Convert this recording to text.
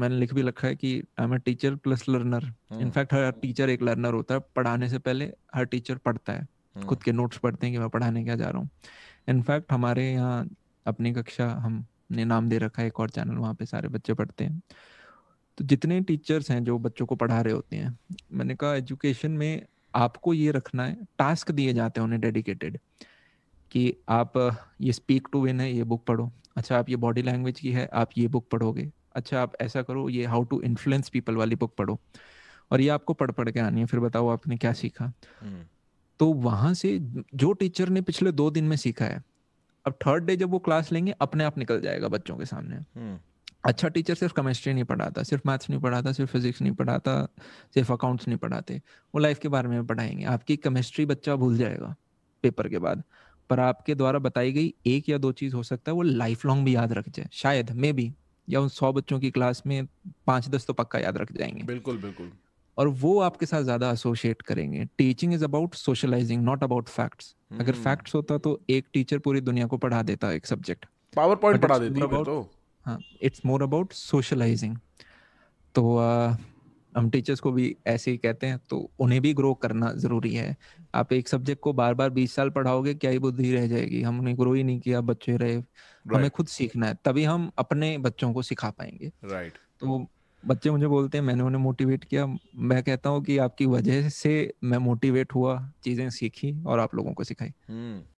मैंने लिख भी रखा है कि I am a teacher plus learner in fact हर टीचर एक लर्नर होता है पढ़ाने से पहले हर टीचर पढ़ता है हम्म। खुद के नोट्स पढ़ते हैं कि मैं पढ़ाने क्या जा रहा हूँ इनफैक्ट हमारे यहाँ अपनी कक्षा हमने नाम दे रखा है एक और चैनल वहाँ पे सारे बच्चे पढ़ते हैं तो जितने टीचर्स हैं जो बच्चों को पढ़ा रहे होते हैं मैंने कहा एजुकेशन में आपको ये रखना है टास्क दिए जाते हैं उन्हें डेडिकेटेड कि आप ये स्पीक टू विन है ये बुक पढ़ो अच्छा आप ये बॉडी लैंग्वेज की है आप ये बुक पढ़ोगे अच्छा आप ऐसा करो ये हाउ टू इन्फ्लुएंस पीपल वाली बुक पढ़ो और ये आपको पढ़ पढ़ के आनी है फिर बताओ आपने क्या सीखा हम्म। तो वहां से जो टीचर ने पिछले दो दिन में सीखा है अब थर्ड डे जब वो क्लास लेंगे अपने आप निकल जाएगा बच्चों के सामने हम्म। अच्छा टीचर सिर्फ केमिस्ट्री नहीं पढ़ाता सिर्फ मैथ्स नहीं पढ़ाता सिर्फ फिजिक्स नहीं पढ़ाता सिर्फ अकाउंट्स नहीं पढ़ाते वो लाइफ के बारे में पढ़ाएंगे आपकी केमिस्ट्री बच्चा भूल जाएगा पेपर के बाद पर आपके द्वारा बताई गई एक या दो चीज हो सकता है वो लाइफ लॉन्ग भी याद रख जाए शायद मे बी या उन सौ बच्चों की क्लास में पाँच दस तो पक्का याद रख जाएंगे बिल्कुल बिल्कुल और वो आपके साथ ज्यादा एसोशिएट करेंगे teaching is about socialising not about facts अगर फैक्ट्स हम्म। होता तो एक टीचर पूरी दुनिया को पढ़ा देता एक सब्जेक्ट पावर पॉइंट पढ़ा देता तो। हाँ इट्स मोर अबाउट सोशलाइजिंग तो uh, हम टीचर्स को भी ऐसे ही कहते हैं तो उन्हें भी ग्रो करना ज़रूरी है आप एक सब्जेक्ट को बार बार बीस साल पढ़ाओगे क्या ही बुद्धि रह जाएगी हमने ग्रो ही नहीं किया बच्चे रहे right. हमें खुद सीखना है तभी हम अपने बच्चों को सिखा पाएंगे राइट right. तो बच्चे मुझे बोलते हैं मैंने उन्हें मोटिवेट किया मैं कहता हूँ कि आपकी वजह से मैं मोटिवेट हुआ चीज़ें सीखी और आप लोगों को सिखाई hmm.